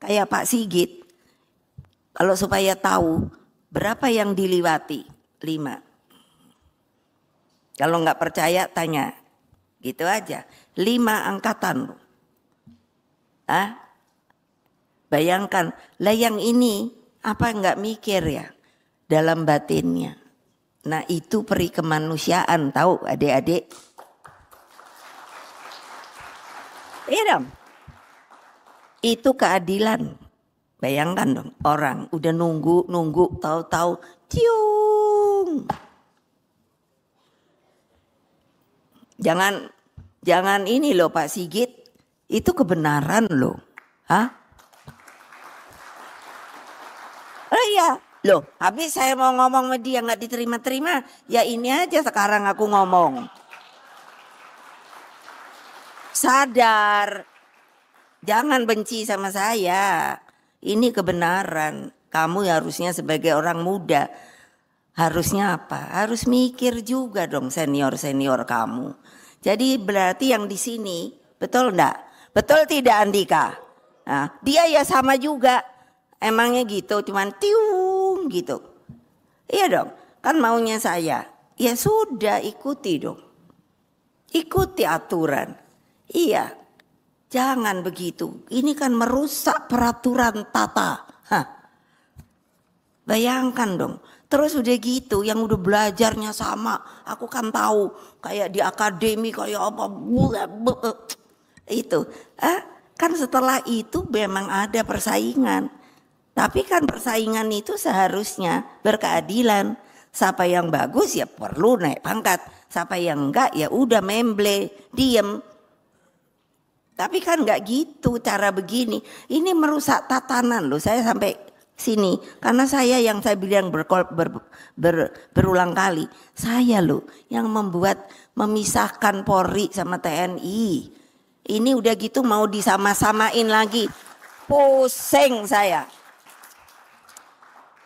kayak Pak Sigit, kalau supaya tahu berapa yang diliwati? Lima. Kalau nggak percaya tanya, gitu aja. Lima angkatan. Ah, bayangkan, lah yang ini apa nggak mikir ya dalam batinnya? Nah itu peri kemanusiaan tahu adik-adik. Iya dong. Itu keadilan. Bayangkan dong orang udah nunggu nunggu tahu-tahu tiung. Jangan jangan ini loh Pak Sigit itu kebenaran loh. Hah? Oh iya, loh habis saya mau ngomong sama dia nggak diterima-terima, ya ini aja sekarang aku ngomong. Sadar, Jangan benci sama saya. Ini kebenaran. Kamu ya harusnya sebagai orang muda harusnya apa? Harus mikir juga dong senior-senior kamu. Jadi berarti yang di sini betul enggak? Betul tidak Andika? Nah, dia ya sama juga. Emangnya gitu, cuman tiung gitu. Iya dong, kan maunya saya. Ya sudah ikuti dong. Ikuti aturan. Iya, Jangan begitu. Ini kan merusak peraturan tata. Hah. Bayangkan dong. Terus udah gitu, yang udah belajarnya sama, aku kan tahu kayak di akademi kayak apa, bule itu. Eh, kan setelah itu memang ada persaingan. Tapi kan persaingan itu seharusnya berkeadilan. Siapa yang bagus ya perlu naik pangkat, siapa yang enggak ya udah memble, diem. Tapi kan nggak gitu cara begini. Ini merusak tatanan loh. Saya sampai sini karena saya yang saya bilang berkol, ber, ber, berulang kali. Saya loh yang membuat memisahkan Polri sama TNI. Ini udah gitu mau disama-samain lagi. Pusing saya.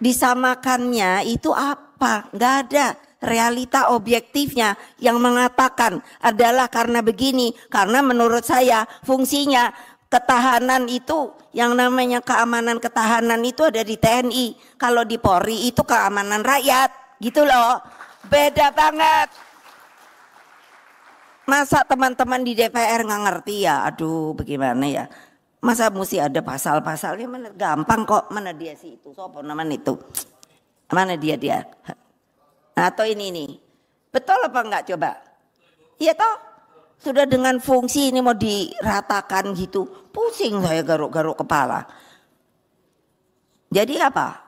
Disamakannya itu apa? Nggak ada realita objektifnya yang mengatakan adalah karena begini, karena menurut saya fungsinya ketahanan itu yang namanya keamanan ketahanan itu ada di TNI. Kalau di Polri itu keamanan rakyat, gitu loh. Beda banget. Masa teman-teman di DPR nggak ngerti ya? Aduh, bagaimana ya? Masa mesti ada pasal-pasalnya? Mana gampang kok? Mana dia sih itu? Sopo naman itu? Mana dia dia? Atau nah, ini nih. Betul apa enggak coba? Iya toh? Sudah dengan fungsi ini mau diratakan gitu. Pusing saya garuk-garuk kepala. Jadi apa?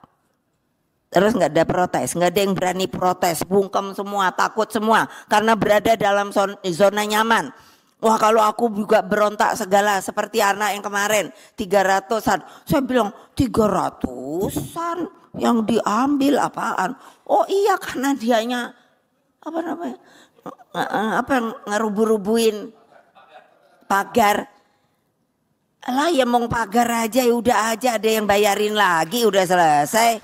Terus nggak ada protes, nggak ada yang berani protes, bungkem semua, takut semua karena berada dalam zona nyaman. Wah kalau aku juga berontak segala seperti anak yang kemarin 300-an. Saya bilang 300-an yang diambil apaan? Oh iya karena dianya apa namanya? Eh, eh, apa yang ngerubu-rubuin pagar. Lah ya mau pagar aja ya udah aja ada yang bayarin lagi udah selesai.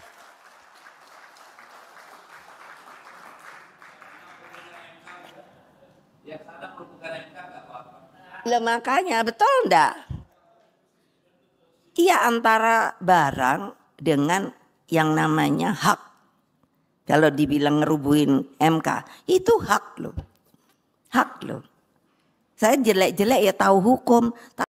Ya, lah makanya betul enggak? Iya antara barang dengan yang namanya hak. Kalau dibilang ngerubuhin MK, itu hak loh. Hak loh. Saya jelek-jelek ya tahu hukum.